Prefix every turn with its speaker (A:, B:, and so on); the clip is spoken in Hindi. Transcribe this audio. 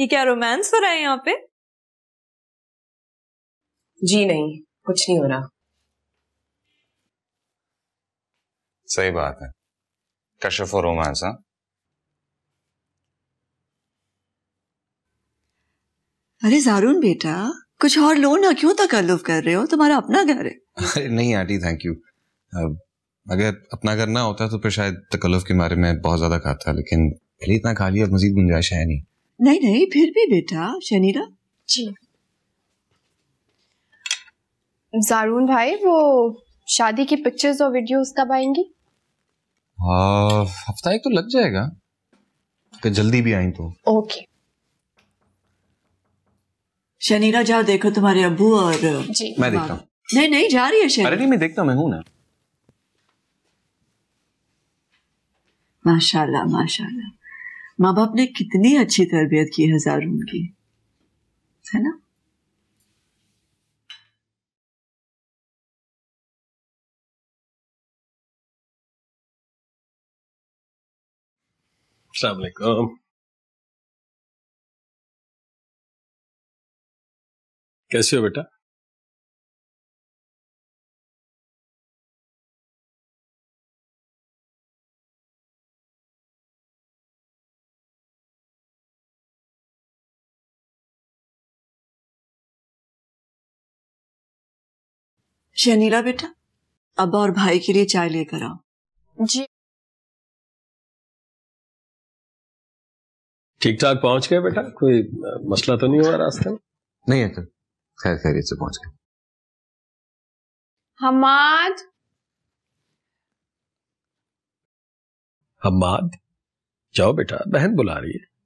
A: ये क्या रोमांस हो रहा है यहाँ पे जी नहीं कुछ नहीं हो रहा सही बात है कश्यप और रोमांस हाँ अरे जारून बेटा कुछ और लो ना क्यों तकल्लुफ कर रहे हो तुम्हारा अपना घर है अरे नहीं आंटी थैंक यू अगर अपना घर ना होता तो फिर शायद तकल्लुफ के बारे में बहुत ज्यादा खाता लेकिन पहले इतना खा लिया मजीद गुंजाइश है नहीं नहीं नहीं फिर भी बेटा शनीरा जी जारून भाई वो शादी की पिक्चर्स और वीडियोस कब आएंगी हाँ, हफ्ता एक तो लग जाएगा कि जल्दी भी आई तो ओके शनीरा जाओ देखो तुम्हारे अबू और जी मैं देखता हूँ नहीं नहीं जा रही है शनीरा अरे नहीं मैं देखता मैं हूँ ना माशाल्लाह माशाल्लाह माँ बाप ने कितनी अच्छी तरबियत की हजारों की है ना कैसे हो बेटा शनीला बेटा अब्बा और भाई के लिए चाय लेकर आओ जी ठीक ठाक पहुंच गए बेटा कोई मसला तो नहीं हुआ रास्ते में नहीं अंकल खैर खैरियत से पहुंच गए हमाद हमाद जाओ बेटा बहन बुला रही है